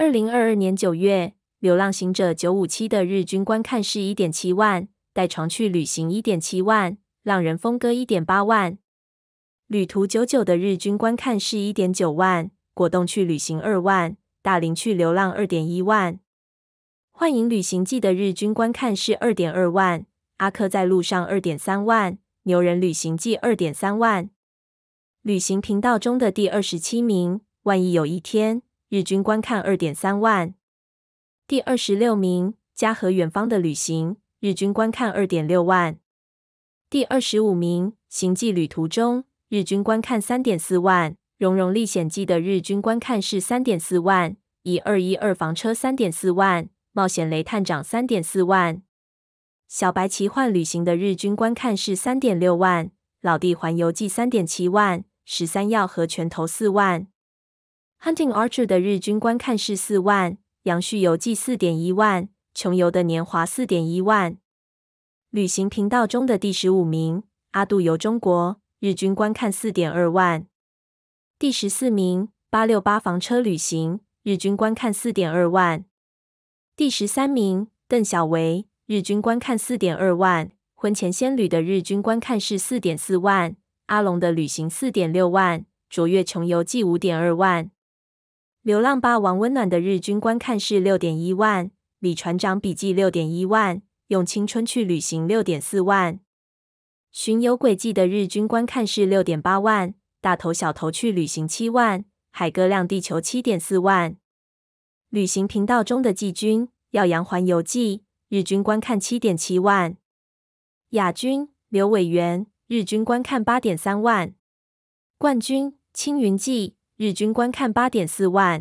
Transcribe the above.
二零二二年九月，《流浪行者》九五七的日均观看是一点七万，带床去旅行一点七万，浪人峰歌一点八万。旅途九九的日均观看是一点九万，果冻去旅行二万，大林去流浪二点一万。《幻影旅行记》的日均观看是二点二万，阿克在路上二点三万，牛人旅行记二点三万。旅行频道中的第二十七名。万一有一天。日均观看二点三万，第二十六名《家和远方的旅行》日均观看二点六万，第二十五名《行迹旅途》中日均观看三点四万，《融融历险记》的日均观看是三点四万，《以二一二房车》三点四万，《冒险雷探长》三点四万，《小白奇幻旅行》的日均观看是三点六万，《老弟环游记》三点七万，《十三要和拳头四万》。Hunting Archer 的日均观看是四万，杨旭游记四点一万，穷游的年华四点一万，旅行频道中的第十五名阿杜游中国日均观看四点二万，第十四名八六八房车旅行日均观看四点二万，第十三名邓小维日均观看四点二万，婚前仙侣的日均观看是四点四万，阿龙的旅行四点六万，卓越穷游记五点二万。流浪霸王温暖的日均观看是六点一万，李船长笔记六点一万，用青春去旅行六点四万，巡游轨迹的日均观看是六点八万，大头小头去旅行七万，海哥亮地球七点四万，旅行频道中的季军耀阳环游记日均观看七点七万，亚军刘伟元日均观看八点三万，冠军青云记。日均观看八点四万。